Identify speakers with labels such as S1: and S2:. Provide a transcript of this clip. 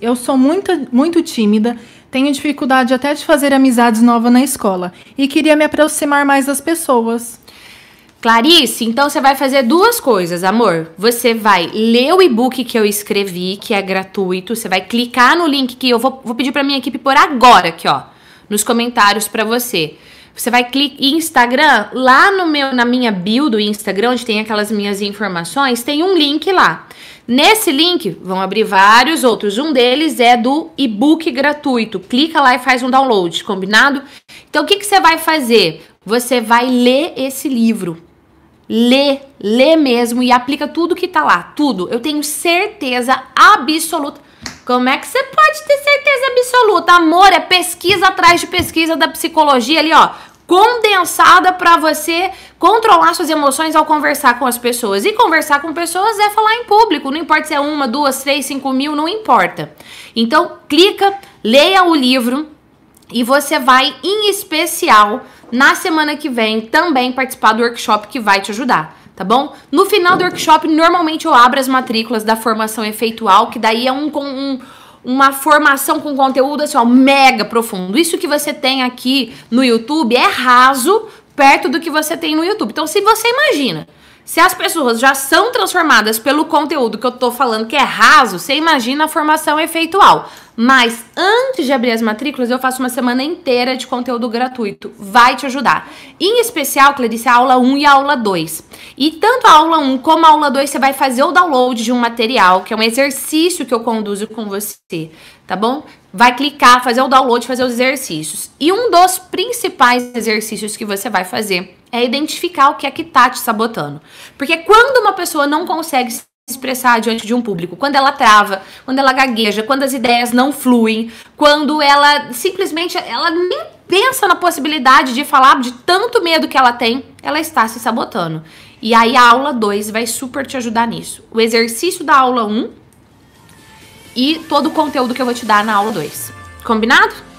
S1: Eu sou muito, muito tímida, tenho dificuldade até de fazer amizades novas na escola e queria me aproximar mais das pessoas. Clarice, então você vai fazer duas coisas, amor. Você vai ler o e-book que eu escrevi, que é gratuito. Você vai clicar no link que eu vou, vou pedir para minha equipe por agora aqui, ó, nos comentários para você. Você vai clicar em Instagram, lá no meu, na minha bio do Instagram, onde tem aquelas minhas informações, tem um link lá. Nesse link vão abrir vários outros. Um deles é do e-book gratuito. Clica lá e faz um download, combinado? Então o que, que você vai fazer? Você vai ler esse livro. Lê, lê mesmo e aplica tudo que tá lá. Tudo. Eu tenho certeza absoluta. Como é que você pode ter certeza absoluta? amor, é pesquisa atrás de pesquisa da psicologia ali, ó, condensada para você controlar suas emoções ao conversar com as pessoas. E conversar com pessoas é falar em público, não importa se é uma, duas, três, cinco mil, não importa. Então, clica, leia o livro e você vai, em especial, na semana que vem também participar do workshop que vai te ajudar tá bom? No final do workshop, normalmente eu abro as matrículas da formação efeitual, que daí é um, um, uma formação com conteúdo assim, ó, mega profundo. Isso que você tem aqui no YouTube é raso perto do que você tem no YouTube. Então, se você imagina se as pessoas já são transformadas pelo conteúdo que eu tô falando que é raso, você imagina a formação efeitual. Mas antes de abrir as matrículas, eu faço uma semana inteira de conteúdo gratuito. Vai te ajudar. Em especial, Clarice, a aula 1 e a aula 2. E tanto a aula 1 como a aula 2, você vai fazer o download de um material, que é um exercício que eu conduzo com você, tá bom? Vai clicar, fazer o download, fazer os exercícios. E um dos principais exercícios que você vai fazer é identificar o que é que tá te sabotando. Porque quando uma pessoa não consegue se expressar diante de um público, quando ela trava, quando ela gagueja, quando as ideias não fluem, quando ela simplesmente ela nem pensa na possibilidade de falar de tanto medo que ela tem, ela está se sabotando. E aí a aula 2 vai super te ajudar nisso. O exercício da aula 1 um, e todo o conteúdo que eu vou te dar na aula 2. Combinado?